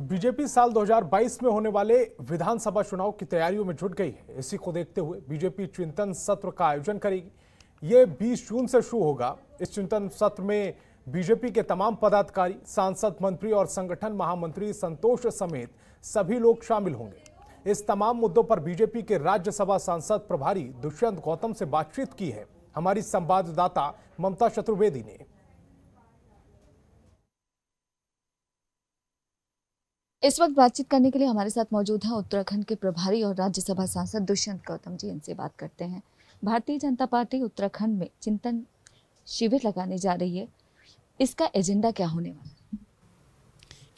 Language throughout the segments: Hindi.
बीजेपी साल 2022 में होने वाले विधानसभा चुनाव की तैयारियों में जुट गई है इसी को देखते हुए बीजेपी चिंतन सत्र का आयोजन करेगी ये 20 जून से शुरू होगा इस चिंतन सत्र में बीजेपी के तमाम पदाधिकारी सांसद मंत्री और संगठन महामंत्री संतोष समेत सभी लोग शामिल होंगे इस तमाम मुद्दों पर बीजेपी के राज्यसभा सांसद प्रभारी दुष्यंत गौतम से बातचीत की है हमारी संवाददाता ममता चतुर्वेदी ने इस वक्त बातचीत करने के लिए हमारे साथ मौजूद हैं उत्तराखंड के प्रभारी और राज्यसभा सांसद दुष्यंत गौतम जी इनसे बात करते हैं भारतीय जनता पार्टी उत्तराखंड में चिंतन शिविर लगाने जा रही है इसका एजेंडा क्या होने वाला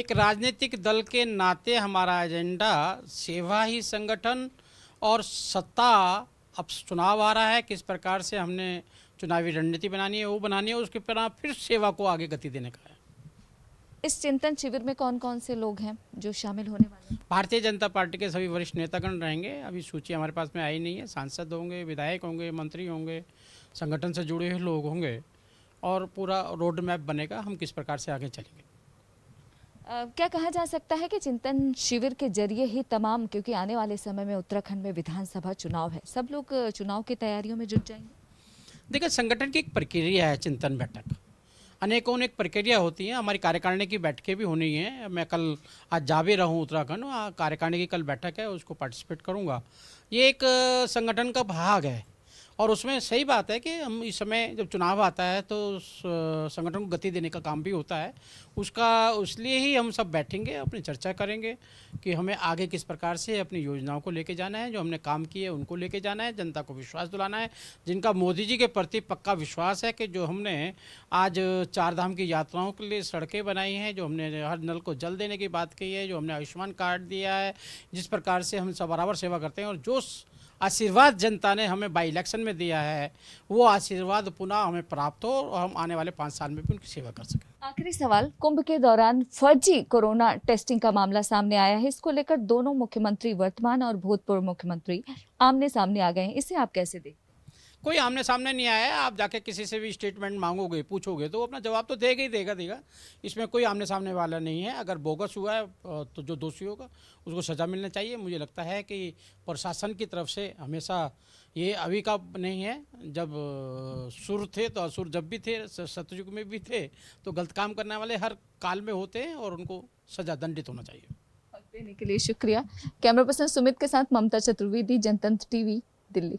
एक राजनीतिक दल के नाते हमारा एजेंडा सेवा ही संगठन और सत्ता अब चुनाव आ रहा है किस प्रकार से हमने चुनावी रणनीति बनानी है वो बनानी है उसके पर फिर सेवा को आगे गति देने का है इस चिंतन शिविर में कौन कौन से लोग हैं जो शामिल होने वाले हैं भारतीय जनता पार्टी के सभी वरिष्ठ नेतागण रहेंगे अभी सूची हमारे पास में आई नहीं है सांसद होंगे विधायक होंगे मंत्री होंगे संगठन से जुड़े हुए लोग होंगे और पूरा रोड मैप बनेगा हम किस प्रकार से आगे चलेंगे आ, क्या कहा जा सकता है कि चिंतन शिविर के जरिए ही तमाम क्योंकि आने वाले समय में उत्तराखंड में विधानसभा चुनाव है सब लोग चुनाव की तैयारियों में जुट जाएंगे देखिए संगठन की एक प्रक्रिया है चिंतन बैठक अनेकों अनेक प्रक्रिया होती है हमारी कार्यकारिणी की बैठकें भी होनी है मैं कल आज जा भी रहा हूँ उत्तराखंड कार्यकारिणी की कल बैठक है उसको पार्टिसिपेट करूँगा ये एक संगठन का भाग है और उसमें सही बात है कि हम इस समय जब चुनाव आता है तो संगठन को गति देने का काम भी होता है उसका उसलिए ही हम सब बैठेंगे अपनी चर्चा करेंगे कि हमें आगे किस प्रकार से अपनी योजनाओं को लेके जाना है जो हमने काम किए उनको लेके जाना है जनता को विश्वास दिलाना है जिनका मोदी जी के प्रति पक्का विश्वास है कि जो हमने आज चार धाम की यात्राओं के लिए सड़कें बनाई हैं जो हमने हर नल को जल देने की बात कही है जो हमने आयुष्मान कार्ड दिया है जिस प्रकार से हम सब बराबर सेवा करते हैं और जो आशीर्वाद जनता ने हमें बाई इलेक्शन में दिया है वो आशीर्वाद पुनः हमें प्राप्त हो और हम आने वाले पाँच साल में भी उनकी सेवा कर सकें आखिरी सवाल कुंभ के दौरान फर्जी कोरोना टेस्टिंग का मामला सामने आया है इसको लेकर दोनों मुख्यमंत्री वर्तमान और भूतपूर्व मुख्यमंत्री आमने सामने आ गए हैं इसे आप कैसे देखें कोई आमने सामने नहीं आया आप जाके किसी से भी स्टेटमेंट मांगोगे पूछोगे तो वो अपना जवाब तो देगा ही देगा देगा इसमें कोई आमने सामने वाला नहीं है अगर बोगस हुआ है तो जो दोषी होगा उसको सज़ा मिलना चाहिए मुझे लगता है कि प्रशासन की तरफ से हमेशा ये अभी का नहीं है जब सुर थे तो असुर जब भी थे सतयुग में भी थे तो गलत काम करने वाले हर काल में होते हैं और उनको सजा दंडित होना चाहिए देने के लिए शुक्रिया कैमरा पर्सन सुमित के साथ ममता चतुर्वेदी जनतंत्र टीवी दिल्ली